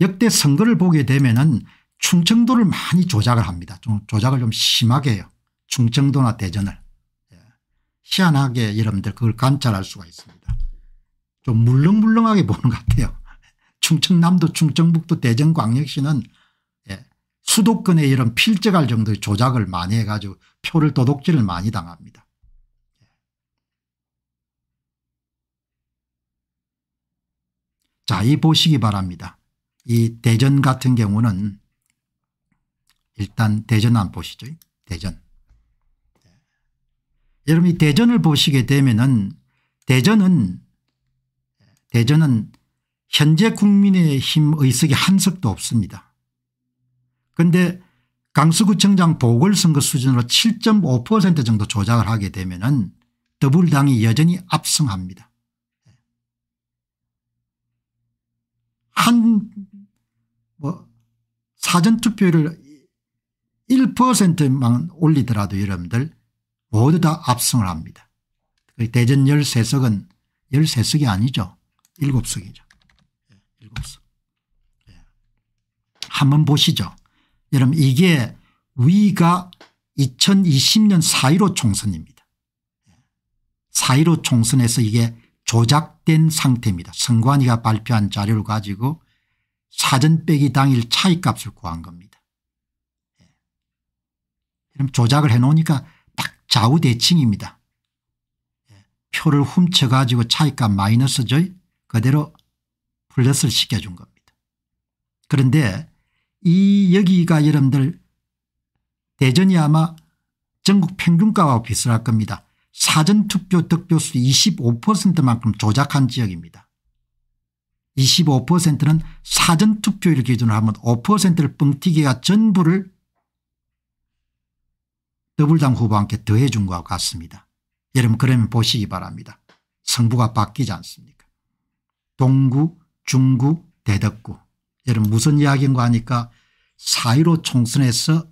역대 선거를 보게 되면은 충청도를 많이 조작을 합니다. 좀 조작을 좀 심하게 해요. 충청도나 대전을. 예. 희한하게 여러분들 그걸 관찰할 수가 있습니다. 좀 물렁물렁하게 보는 것 같아요. 충청남도 충청북도 대전광역시는 예, 수도권에 이런 필적할 정도의 조작을 많이 해가지고 표를 도둑질을 많이 당합니다. 예. 자이 보시기 바랍니다. 이 대전 같은 경우는 일단 대전 안 보시죠. 대전. 여러분 이 대전을 보시게 되면은 대전은 대전은 현재 국민의힘 의석이 한 석도 없습니다. 그런데 강서구청장 보궐선거 수준으로 7.5% 정도 조작을 하게 되면은 더불당이 여전히 압승합니다. 한뭐 사전투표율을 1%만 올리더라도 여러분들 모두 다 압승을 합니다. 대전 13석은 13석이 아니죠. 7석이죠. 7석. 예, 예. 한번 보시죠. 여러분 이게 위가 2020년 4.15 총선입니다. 4.15 예. 총선에서 이게 조작된 상태입니다. 선관위가 발표한 자료를 가지고 사전 빼기 당일 차이값을 구한 겁니다. 그럼 예. 조작을 해놓으니까 딱 좌우대칭입니다. 예. 표를 훔쳐가지고 차이값 마이너스죠. 그대로 플러스를 시켜준 겁니다. 그런데 이 여기가 여러분들 대전이 아마 전국 평균가와 비슷할 겁니다. 사전투표 득표수 25%만큼 조작한 지역입니다. 25%는 사전투표율 기준으로 하면 5%를 뻥튀기가 전부를 더불당 후보와 함께 더해 준 것과 같습니다. 여러분 그러면 보시기 바랍니다. 성부가 바뀌지 않습니까 동구 중구 대덕구 여러분 무슨 이야기인가 하니까 4.15 총선에서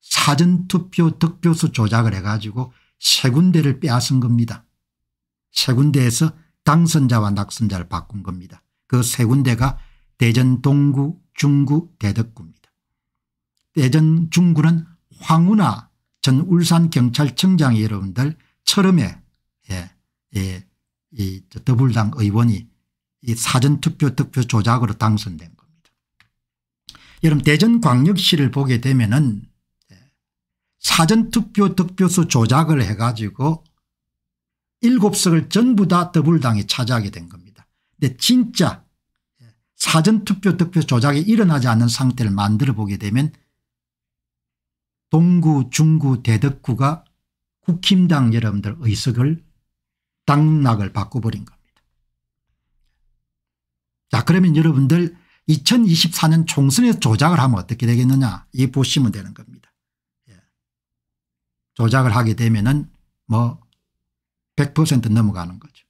사전투표 득표수 조작을 해가지고 세 군데를 빼앗은 겁니다. 세 군데에서 당선자와 낙선자를 바꾼 겁니다. 그 세 군데가 대전 동구 중구 대덕구입니다. 대전 중구는 황운하 전 울산경찰청장 여러분들 처음에 예, 예, 이 더불당 의원이 이 사전투표 득표 조작으로 당선된 겁니다. 여러분 대전광역시를 보게 되면 은 예, 사전투표 득표수 조작을 해가지고 일곱 석을 전부 다 더불당이 차지하게 된 겁니다. 근데 진짜 사전투표 득표 조작이 일어나지 않는 상태를 만들어 보게 되면 동구 중구 대덕구가 국힘당 여러분들 의석을 당락을 바꿔버린 겁니다. 자 그러면 여러분들 2024년 총선에서 조작을 하면 어떻게 되겠느냐 이 보시면 되는 겁니다. 예. 조작을 하게 되면 은뭐 100% 넘어가는 거죠.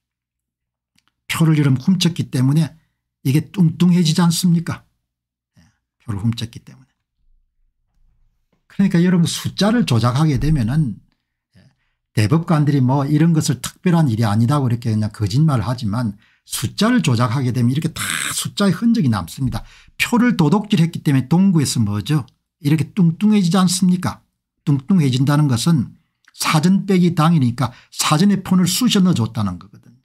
표를 이름 훔쳤기 때문에 이게 뚱뚱해지지 않습니까? 네, 표를 훔쳤기 때문에. 그러니까 여러분 숫자를 조작하게 되면은 예, 대법관들이 뭐 이런 것을 특별한 일이 아니다고 이렇게 그냥 거짓말을 하지만 숫자를 조작하게 되면 이렇게 다 숫자의 흔적이 남습니다. 표를 도둑질했기 때문에 동구에서 뭐죠? 이렇게 뚱뚱해지지 않습니까? 뚱뚱해진다는 것은 사전 빼기 당이니까 사전에 폰을 쑤셔 넣어줬다는 거거든요.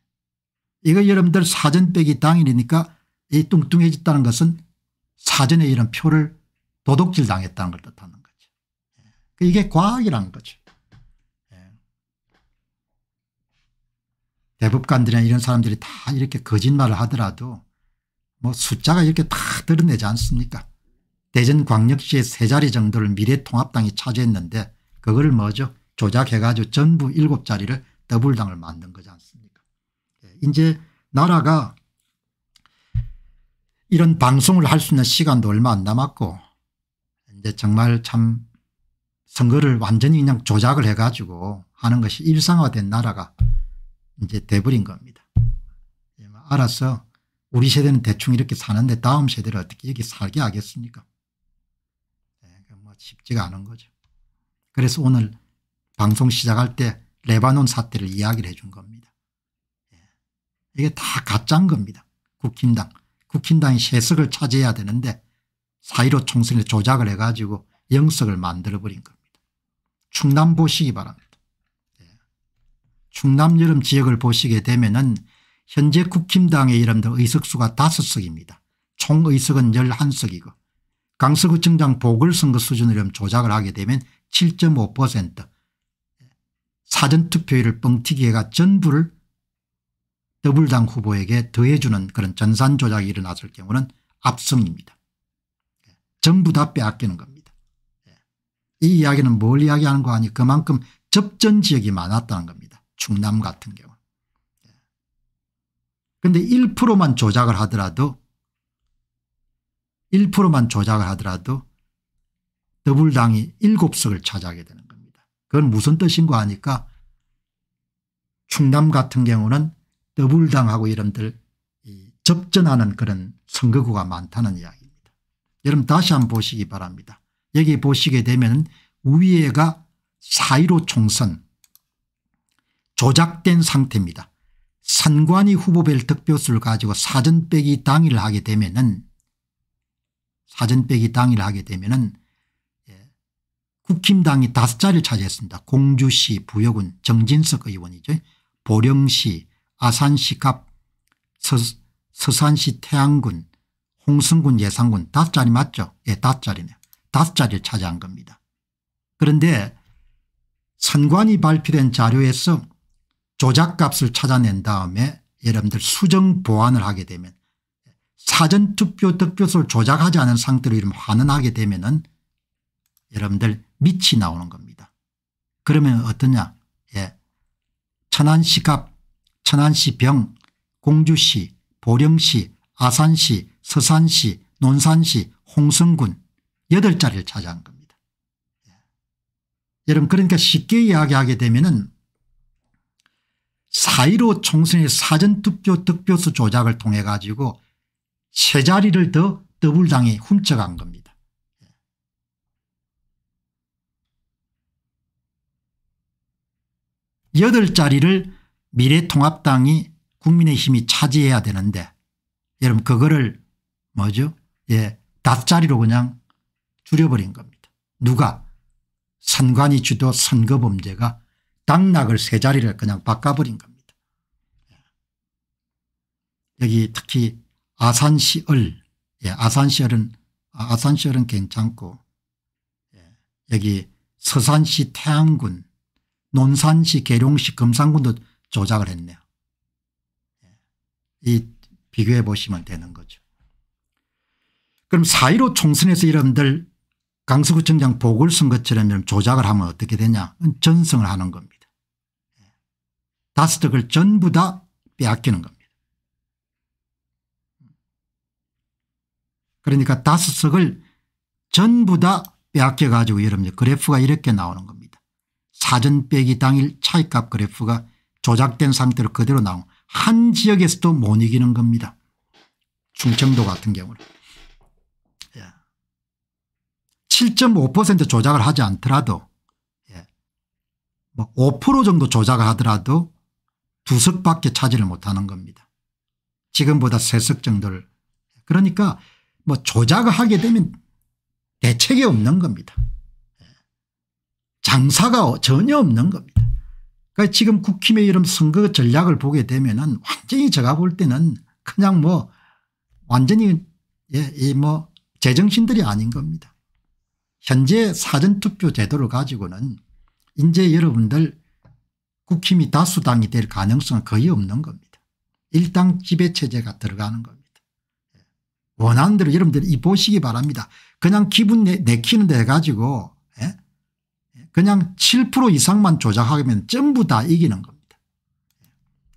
이거 여러분들 사전 빼기 당이니까이 뚱뚱해졌다는 것은 사전에 이런 표를 도둑질 당했다는 걸 뜻하는 거죠. 예. 이게 과학이라는 거죠. 예. 대법관들이나 이런 사람들이 다 이렇게 거짓말을 하더라도 뭐 숫자가 이렇게 다 드러내지 않습니까 대전광역시의 세 자리 정도를 미래통합당이 차지했는데 그걸 뭐죠 조작해가지고 전부 일곱 자리를 더블당을 만든 거지 않습니까 예, 이제 나라가 이런 방송을 할 수 있는 시간도 얼마 안 남았고 이제 정말 참 선거를 완전히 그냥 조작을 해가지고 하는 것이 일상화된 나라가 이제 돼버린 겁니다. 예, 뭐 알아서 우리 세대는 대충 이렇게 사는데 다음 세대를 어떻게 이렇게 살게 하겠습니까? 예, 뭐 쉽지가 않은 거죠. 그래서 오늘 방송 시작할 때 레바논 사태를 이야기를 해준 겁니다. 예. 이게 다 가짜인 겁니다. 국힘당. 국힘당이 세석을 차지해야 되는데 사1로 총선에 조작을 해가지고 영석을 만들어버린 겁니다. 충남 보시기 바랍니다. 예. 충남 여름 지역을 보시게 되면 은 현재 국힘당의 이름도 의석수가 5석입니다. 총 의석은 11석이고 강서구청장 보궐선거 수준으로 조작을 하게 되면 7.5% 사전투표율 뻥튀기회가 전부를 더블당 후보에게 더해주는 그런 전산조작이 일어났을 경우는 압승입니다. 전부 다 빼앗기는 겁니다. 이 이야기는 뭘 이야기하는 거 아니 그만큼 접전 지역이 많았다는 겁니다. 충남 같은 경우. 그런데 1%만 조작을 하더라도 1%만 조작을 하더라도 더블당이 7석을 차지하게 되는 그건 무슨 뜻인가 하니까 충남 같은 경우는 더불당하고 이런들 접전하는 그런 선거구가 많다는 이야기입니다. 여러분 다시 한번 보시기 바랍니다. 여기 보시게 되면 우위에가 4.15 총선 조작된 상태입니다. 산관이 후보별 득표수를 가지고 사전 빼기 당일 하게 되면은 사전 빼기 당일 하게 되면은 국힘당이 다섯 자리를 차지했습니다. 공주시, 부여군, 정진석 의원이죠. 보령시, 아산시 갑, 서, 서산시 태안군, 홍성군 예산군 다섯 자리 맞죠? 예, 다섯 자리네요. 다섯 자리를 차지한 겁니다. 그런데 선관위 발표된 자료에서 조작값을 찾아낸 다음에 여러분들 수정 보완을 하게 되면 사전투표 득표수를 조작하지 않은 상태로 이름 환원하게 되면 은 여러분들 밑이 나오는 겁니다. 그러면 어떠냐 예. 천안시 갑 천안시 병 공주시 보령시 아산시 서산시 논산시 홍성군 여덟 자리를 차지한 겁니다. 예. 여러분 그러니까 쉽게 이야기하게 되면은 4.15 총선의 사전투표 득표수 조작을 통해 가지고 세 자리를 더더블당이 훔쳐간 겁니다. 8자리를 미래통합당이 국민의힘이 차지해야 되는데 여러분 그거를 뭐죠 예 닷자리로 그냥 줄여버린 겁니다. 누가 선관위 주도 선거범죄가 당락을 세 자리를 그냥 바꿔버린 겁니다. 예. 여기 특히 아산시을 예, 아산시을은 아, 아산시을은 괜찮고 예, 여기 서산시 태양군 논산시 계룡시 금산군도 조작을 했네요. 예. 이 비교해 보시면 되는 거죠. 그럼 4.15 총선에서 이런들 강서구청장 보궐선거처럼 조작을 하면 어떻게 되냐 전승을 하는 겁니다. 예. 다스덕을 전부 다 빼앗기는 겁니다. 그러니까 다스석을 전부 다 빼앗겨 가지고 여러분 그래프가 이렇게 나오는 겁니다. 사전 빼기 당일 차익값 그래프가 조작된 상태로 그대로 나온 한 지역에서도 못 이기는 겁니다. 충청도 같은 경우는. 7.5% 예. 조작을 하지 않더라도 5% 예. 뭐 정도 조작을 하더라도 두 석밖에 차지를 못하는 겁니다. 지금보다 세 석 정도를. 그러니까 뭐 조작을 하게 되면 대책이 없는 겁니다. 장사가 전혀 없는 겁니다. 그러니까 지금 국힘의이름 선거 전략을 보게 되면 은 완전히 제가 볼 때는 그냥 뭐 완전히 예뭐 제정신들이 아닌 겁니다. 현재 사전투표 제도를 가지고는 이제 여러분들 국힘이 다수당이 될 가능성은 거의 없는 겁니다. 일당 지배체제가 들어가는 겁니다. 원하는 대로 여러분들이 보시기 바랍니다. 그냥 기분 내, 내키는 데 가지고 그냥 7% 이상만 조작하면 전부 다 이기는 겁니다.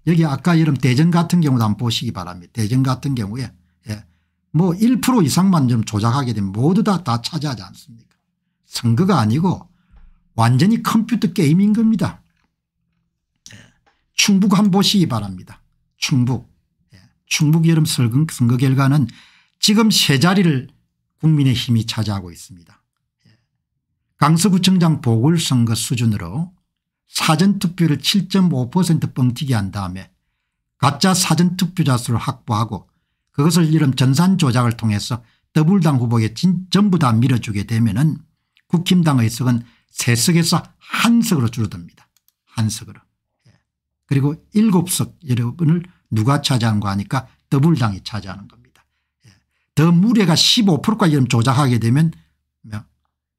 여기 아까 이런 대전 같은 경우도 한번 보시기 바랍니다. 대전 같은 경우에 예. 뭐 1% 이상만 좀 조작하게 되면 모두 다, 다 차지하지 않습니까 선거가 아니고 완전히 컴퓨터 게임인 겁니다. 예. 충북 한 번 보시기 바랍니다. 충북. 예. 충북 여름 선거 결과는 지금 세 자리를 국민의힘이 차지하고 있습니다. 강서구청장 보궐선거 수준으로 사전투표를 7.5% 뻥튀기 한 다음에 가짜 사전투표자 수를 확보하고 그것을 이름 전산 조작을 통해서 더불당 후보에 진, 전부 다 밀어주게 되면 은 국힘당 의석은 세석에서 한석으로 줄어듭니다. 한석으로. 예. 그리고 일곱 석 여러분을 누가 차지하는가 하니까 더불당이 차지하는 겁니다. 예. 더 무례가 15%까지 조작하게 되면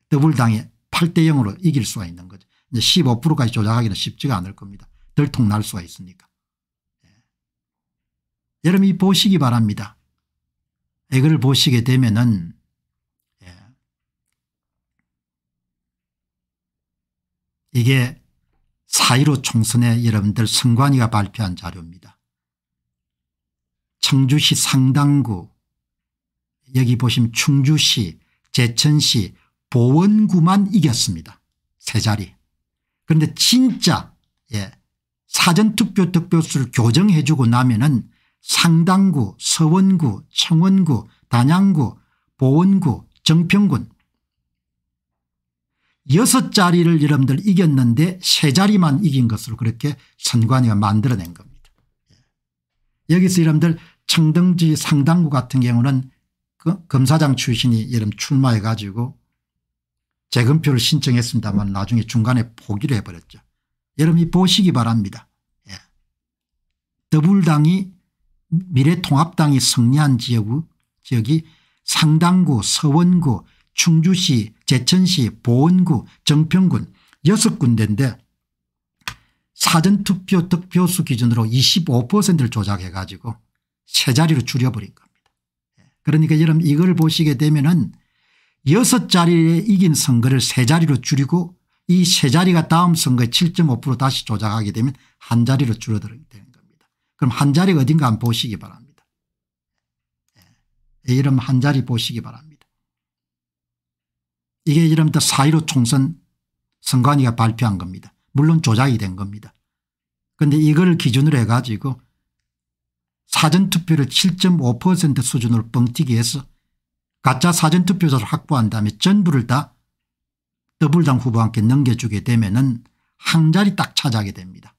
더불당에 8대 0으로 이길 수가 있는 거죠. 이제 15%까지 조작하기는 쉽지가 않을 겁니다. 덜통 날 수가 있으니까. 예. 여러분 이 보시기 바랍니다. 이걸 보시게 되면은 예. 이게 4.15 총선에 여러분들 선관위가 발표한 자료입니다. 청주시 상당구 여기 보시면 충주시 제천시 보원구만 이겼습니다. 세 자리. 그런데 진짜 예, 사전투표 득표수를 교정해 주고 나면은 상당구 서원구 청원구 단양구 보원구 정평군 여섯 자리를 여러분들 이겼는데 세 자리만 이긴 것으로 그렇게 선관위가 만들어낸 겁니다. 예. 여기서 여러분들 청등지 상당구 같은 경우는 그 검사장 출신이 여름 출마해 가지고 재검표를 신청했습니다만 나중에 중간에 포기를 해버렸죠. 여러분이 보시기 바랍니다. 예. 더불당이 미래통합당이 승리한 지역 지역이 상당구 서원구 충주시 제천시 보원구 정평군 여 군데인데 사전투표 득표수 기준으로 25%를 조작해 가지고 세 자리로 줄여버린 겁니다. 예. 그러니까 여러분 이걸 보시게 되면 은 여섯 자리에 이긴 선거를 세 자리로 줄이고 이 세 자리가 다음 선거에7.5% 다시 조작하게 되면 한 자리로 줄어들게 되는 겁니다. 그럼 한 자리 가 어딘가 한 보시기 바랍니다. 예. 이름 한 자리 보시기 바랍니다. 이게 이러부터4.15 총선 선관위가 발표한 겁니다. 물론 조작이 된 겁니다. 그런데 이걸 기준으로 해가지고 사전투표를 7.5% 수준으로 뻥튀기해서 가짜 사전투표자를 확보한 다음에 전부를 다 더불당 후보한테 넘겨주게 되면 은 항자리 딱차지하게 됩니다.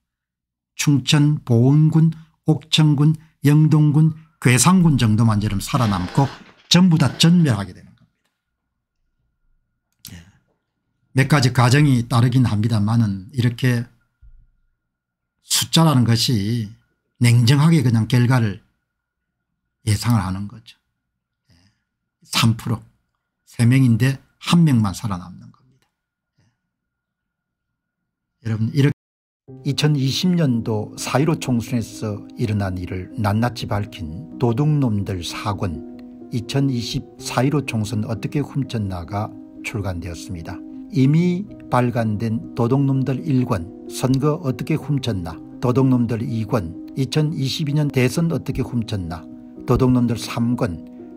충천 보은군 옥천군 영동군 괴산군 정도만 저럼 살아남고 전부 다 전멸하게 되는 겁니다. 예. 몇 가지 가정이 따르긴 합니다만은 이렇게 숫자라는 것이 냉정하게 그냥 결과를 예상을 하는 거죠. 3% 3명인데 1명만 살아남는 겁니다. 예. 여러분 이렇게 2020년도 4.15 총선에서 일어난 일을 낱낱이 밝힌 도둑놈들 4권 2020 4.15 총선 어떻게 훔쳤나가 출간되었습니다. 이미 발간된 도둑놈들 1권 선거 어떻게 훔쳤나 도둑놈들 2권 2022년 대선 어떻게 훔쳤나 도둑놈들 3권